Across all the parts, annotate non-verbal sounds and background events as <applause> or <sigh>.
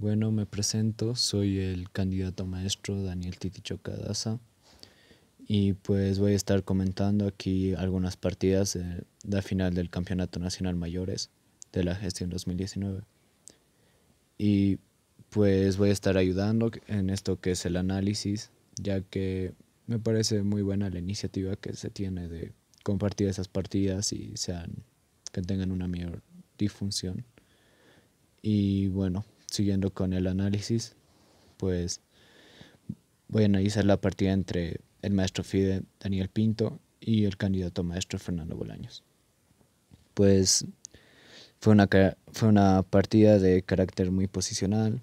Bueno, me presento, soy el candidato maestro Daniel Titicho Cadaza y pues voy a estar comentando aquí algunas partidas de la final del Campeonato Nacional Mayores de la gestión 2019. Y pues voy a estar ayudando en esto que es el análisis, ya que me parece muy buena la iniciativa que se tiene de compartir esas partidas y sean que tengan una mayor difusión. Y bueno, siguiendo con el análisis, pues voy a analizar la partida entre el maestro FIDE Daniel Pinto y el candidato maestro Fernando Bolaños. Pues fue una, fue una partida de carácter muy posicional,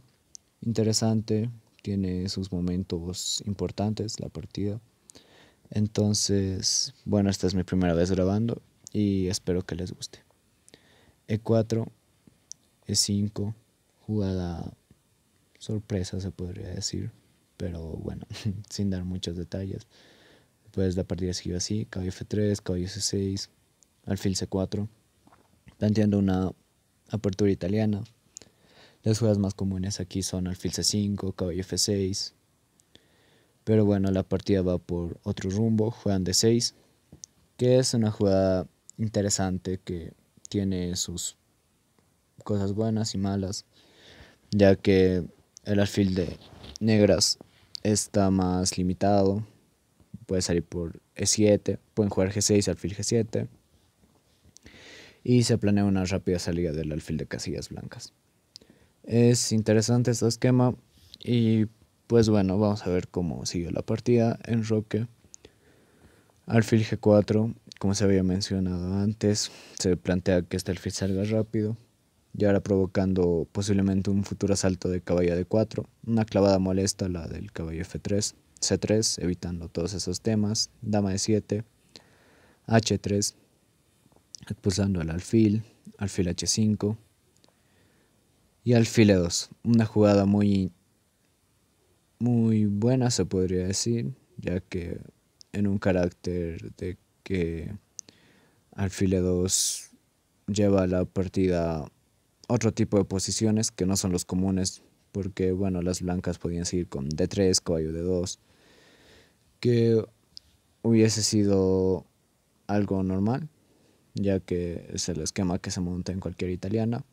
interesante, tiene sus momentos importantes la partida. Entonces, bueno, esta es mi primera vez grabando y espero que les guste. E4, E5, jugada sorpresa se podría decir, pero bueno, <laughs> sin dar muchos detalles. Después la partida siguió así, caballo F3, caballo C6, alfil C4, planteando una apertura italiana. Las jugadas más comunes aquí son alfil C5, caballo F6, pero bueno, la partida va por otro rumbo, juegan D6, que es una jugada interesante que tiene sus cosas buenas y malas ya que el alfil de negras está más limitado. Puede salir por E7, pueden jugar G6, alfil G7. Y se planea una rápida salida del alfil de casillas blancas. Es interesante este esquema y pues bueno, vamos a ver cómo sigue la partida en Roque. Alfil G4, como se había mencionado antes, se plantea que este alfil salga rápido y ahora provocando posiblemente un futuro asalto de caballo de 4 una clavada molesta la del caballo F3, C3, evitando todos esos temas, dama de 7 H3, expulsando al alfil, alfil H5 y alfil E2, una jugada muy muy buena se podría decir, ya que en un carácter de que alfil E2 lleva la partida otro tipo de posiciones que no son los comunes, porque bueno, las blancas podían seguir con D3, caballo D2, que hubiese sido algo normal, ya que es el esquema que se monta en cualquier italiana.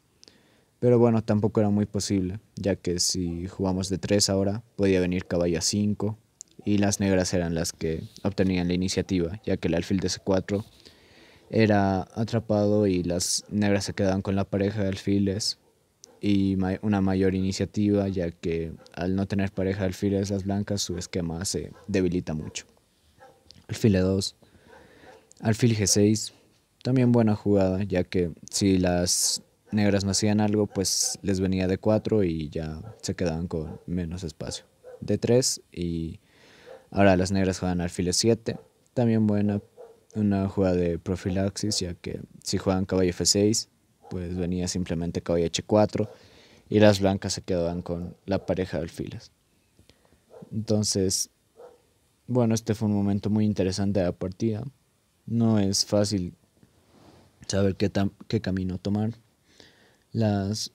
Pero bueno, tampoco era muy posible, ya que si jugamos de 3 ahora, podía venir caballo a 5, y las negras eran las que obtenían la iniciativa, ya que el alfil de C4 era atrapado y las negras se quedaban con la pareja de alfiles y una mayor iniciativa ya que al no tener pareja de alfiles las blancas su esquema se debilita mucho. Alfil E2, alfil G6, también buena jugada ya que si las negras no hacían algo pues les venía de 4 y ya se quedaban con menos espacio. D3 y ahora las negras juegan alfil 7, también buena una jugada de profilaxis, ya que si juegan caballo F6, pues venía simplemente caballo H4 y las blancas se quedaban con la pareja de alfiles. Entonces, bueno, este fue un momento muy interesante de la partida. No es fácil saber qué, qué camino tomar. Las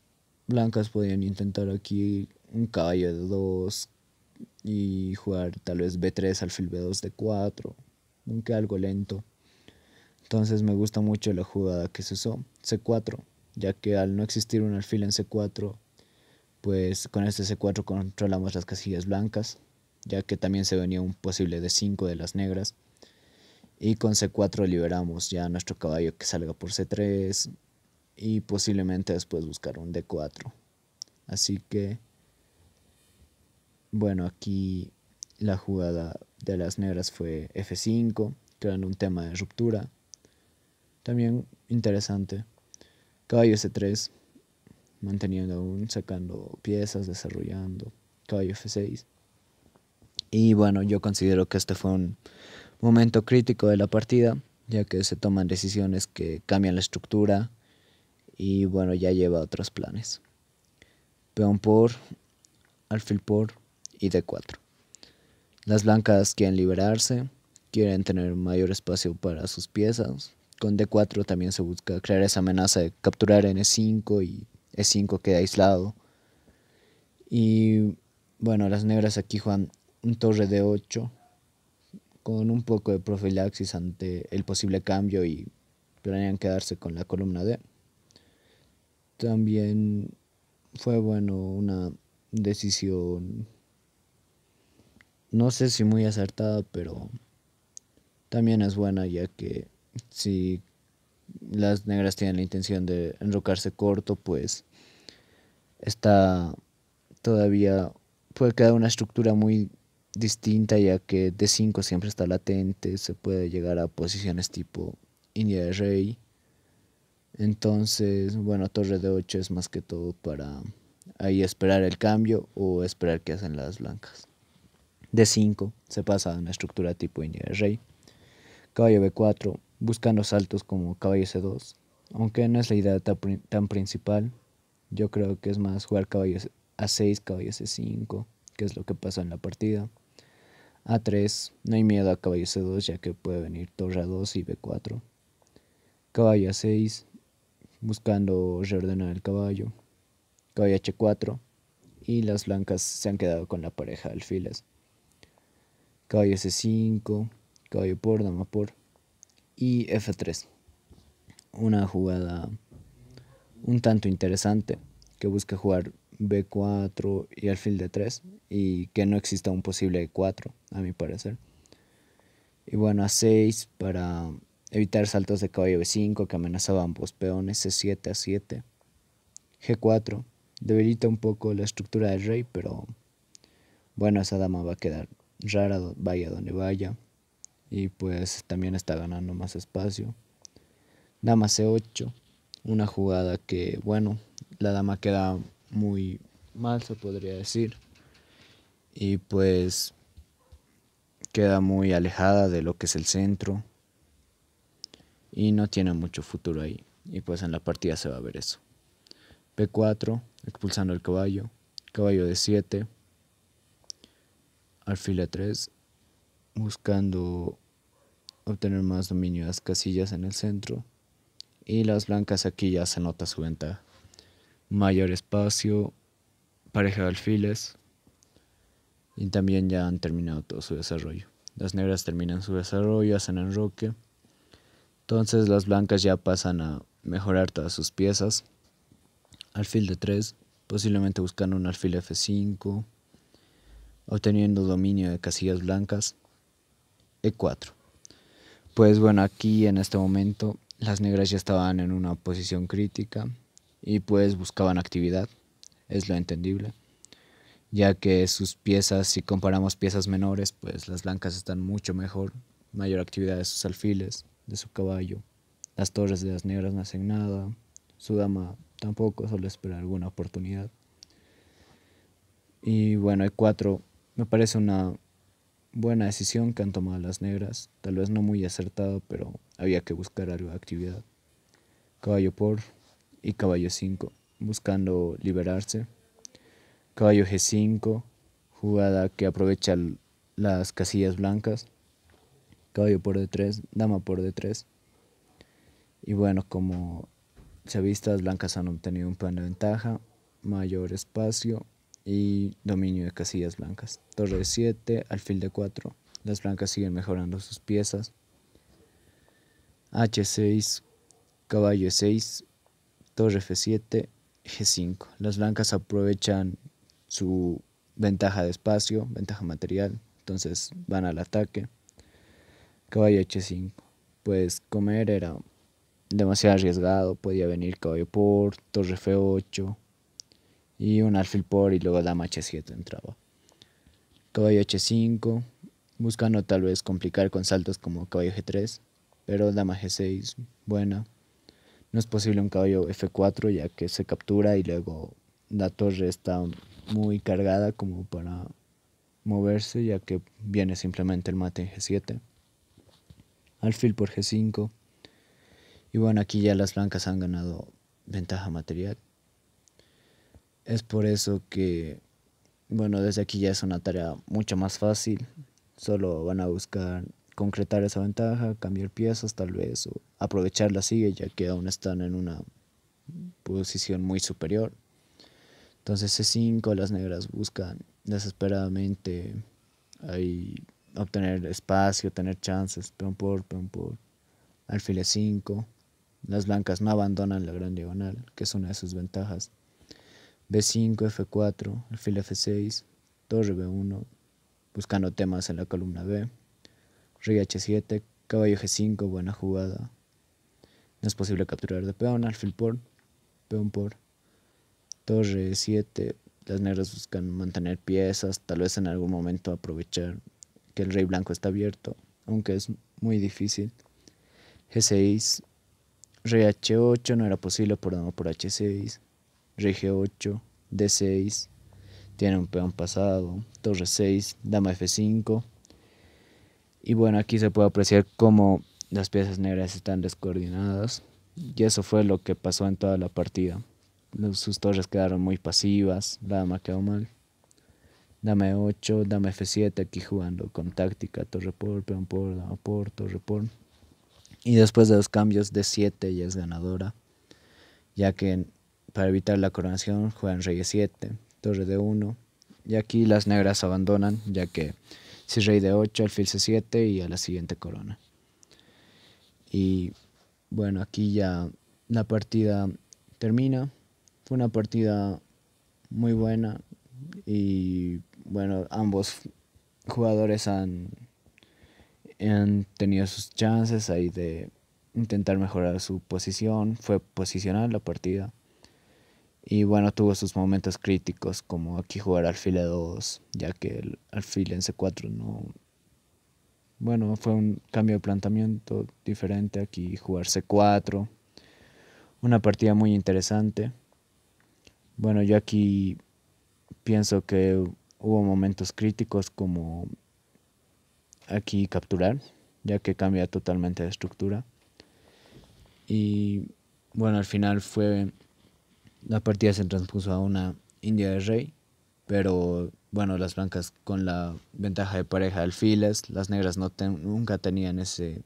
blancas podían intentar aquí un caballo de 2 y jugar tal vez B3, alfil B2 de 4, aunque algo lento. Entonces me gusta mucho la jugada que se usó, C4, ya que al no existir un alfil en C4, pues con este C4 controlamos las casillas blancas, ya que también se venía un posible D5 de las negras. Y con C4 liberamos ya nuestro caballo que salga por C3 y posiblemente después buscar un D4. Así que, bueno, aquí la jugada de las negras fue F5, creando un tema de ruptura. También interesante. Caballo C3, manteniendo aún, sacando piezas, desarrollando. Caballo F6. Y bueno, yo considero que este fue un momento crítico de la partida, ya que se toman decisiones que cambian la estructura y bueno, ya lleva otros planes. Peón por, alfil por y D4. Las blancas quieren liberarse, quieren tener mayor espacio para sus piezas, con D4 también se busca crear esa amenaza de capturar en E5 y E5 queda aislado. Y bueno, las negras aquí juegan un torre de 8 con un poco de profilaxis ante el posible cambio y planean quedarse con la columna D. También fue bueno una decisión no sé si muy acertada, pero también es buena ya que si las negras tienen la intención de enrocarse corto, pues está todavía, puede quedar una estructura muy distinta ya que d 5 siempre está latente, se puede llegar a posiciones tipo India de Rey. Entonces, bueno, torre de 8 es más que todo para ahí esperar el cambio o esperar que hacen las blancas. d 5 se pasa a una estructura tipo India de Rey. Caballo B4 buscando saltos como caballo C2. Aunque no es la idea tan, principal, yo creo que es más jugar caballo A6, caballo C5, que es lo que pasó en la partida. A3, no hay miedo a caballo C2 ya que puede venir torre A2 y B4. Caballo A6, buscando reordenar el caballo. Caballo H4 y las blancas se han quedado con la pareja de alfiles. Caballo C5, caballo por, dama por y F3. Una jugada un tanto interesante que busca jugar B4 y alfil de 3 y que no exista un posible E4 a mi parecer. Y bueno, A6 para evitar saltos de caballo B5 que amenazaban ambos peones C7 a 7. G4 debilita un poco la estructura del rey, pero bueno, esa dama va a quedar rara, vaya donde vaya y pues también está ganando más espacio. Dama C8, una jugada que, bueno, la dama queda muy mal, se podría decir, y pues queda muy alejada de lo que es el centro y no tiene mucho futuro ahí. Y pues en la partida se va a ver eso. P4, expulsando el caballo, caballo de 7, alfil 3 buscando obtener más dominio de las casillas en el centro. Y las blancas aquí ya se nota su ventaja. Mayor espacio, pareja de alfiles. Y también ya han terminado todo su desarrollo. Las negras terminan su desarrollo, hacen enroque. Entonces las blancas ya pasan a mejorar todas sus piezas. Alfil de 3, posiblemente buscando un alfil F5, obteniendo dominio de casillas blancas. E4. Pues bueno, aquí en este momento las negras ya estaban en una posición crítica y pues buscaban actividad, es lo entendible, ya que sus piezas, si comparamos piezas menores, pues las blancas están mucho mejor, mayor actividad de sus alfiles, de su caballo, las torres de las negras no hacen nada, su dama tampoco, solo espera alguna oportunidad. Y bueno, E4 me parece una buena decisión que han tomado las negras, tal vez no muy acertado, pero había que buscar algo de actividad. Caballo por y caballo 5, buscando liberarse. Caballo G5, jugada que aprovecha las casillas blancas. Caballo por D3, dama por D3. Y bueno, como se ha visto, las blancas han obtenido un plan de ventaja, mayor espacio, y dominio de casillas blancas. Torre de 7, alfil de 4. Las blancas siguen mejorando sus piezas. H6, caballo E6, torre F7, G5. Las blancas aprovechan su ventaja de espacio, ventaja material, entonces van al ataque. Caballo H5, pues comer era demasiado arriesgado, podía venir caballo por, torre F8, y un alfil por y luego dama h7 entraba. Caballo h5, buscando tal vez complicar con saltos como caballo g3, pero dama g6, buena. No es posible un caballo f4 ya que se captura y luego la torre está muy cargada como para moverse ya que viene simplemente el mate g7. Alfil por g5. Y bueno, aquí ya las blancas han ganado ventaja material. Es por eso que, bueno, desde aquí ya es una tarea mucho más fácil. Solo van a buscar concretar esa ventaja, cambiar piezas tal vez, o aprovecharla la sigue ya que aún están en una posición muy superior. Entonces C5, las negras buscan desesperadamente ahí obtener espacio, tener chances, peón por, peón por, alfil 5 Las blancas no abandonan la gran diagonal, que es una de sus ventajas. B5, F4, alfil F6, torre B1, buscando temas en la columna B, rey H7, caballo G5, buena jugada. No es posible capturar de peón, alfil por, peón por, torre E7, las negras buscan mantener piezas, tal vez en algún momento aprovechar que el rey blanco está abierto, aunque es muy difícil. G6, rey H8 no era posible por por H6, Rige 8, D6, tiene un peón pasado, torre 6, dama F5. Y bueno, aquí se puede apreciar cómo las piezas negras están descoordinadas. Y eso fue lo que pasó en toda la partida. Sus torres quedaron muy pasivas, la dama quedó mal. Dame 8, dame F7, aquí jugando con táctica, torre por, peón por, dama por, torre por. Y después de los cambios d 7 ya es ganadora, ya que para evitar la coronación juegan rey 7, torre de 1. Y aquí las negras abandonan, ya que si rey de 8, alfil c7 y a la siguiente corona. Y bueno, aquí ya la partida termina. Fue una partida muy buena y bueno, ambos jugadores han, han tenido sus chances ahí de intentar mejorar su posición. Fue posicional la partida. Y bueno, tuvo sus momentos críticos, como aquí jugar alfil E2, ya que el alfil en C4 no. Bueno, fue un cambio de planteamiento diferente. Aquí jugar C4. Una partida muy interesante. Bueno, yo aquí pienso que hubo momentos críticos, como aquí capturar, ya que cambia totalmente de estructura. Y bueno, al final fue la partida se transpuso a una India de Rey, pero bueno, las blancas con la ventaja de pareja de alfiles, las negras no nunca tenían ese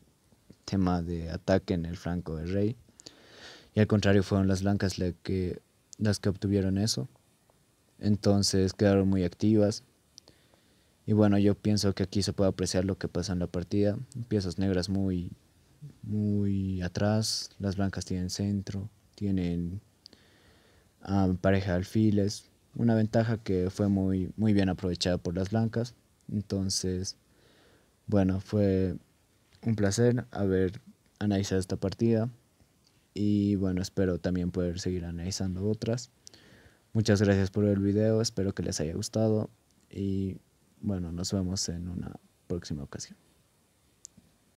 tema de ataque en el franco de Rey. Y al contrario fueron las blancas que, las que obtuvieron eso. Entonces quedaron muy activas. Y bueno, yo pienso que aquí se puede apreciar lo que pasa en la partida. Piezas negras muy, muy atrás, las blancas tienen centro, tienen pareja de alfiles, una ventaja que fue muy, muy bien aprovechada por las blancas. Entonces, bueno, fue un placer haber analizado esta partida y bueno, espero también poder seguir analizando otras. Muchas gracias por el video, espero que les haya gustado y bueno, nos vemos en una próxima ocasión.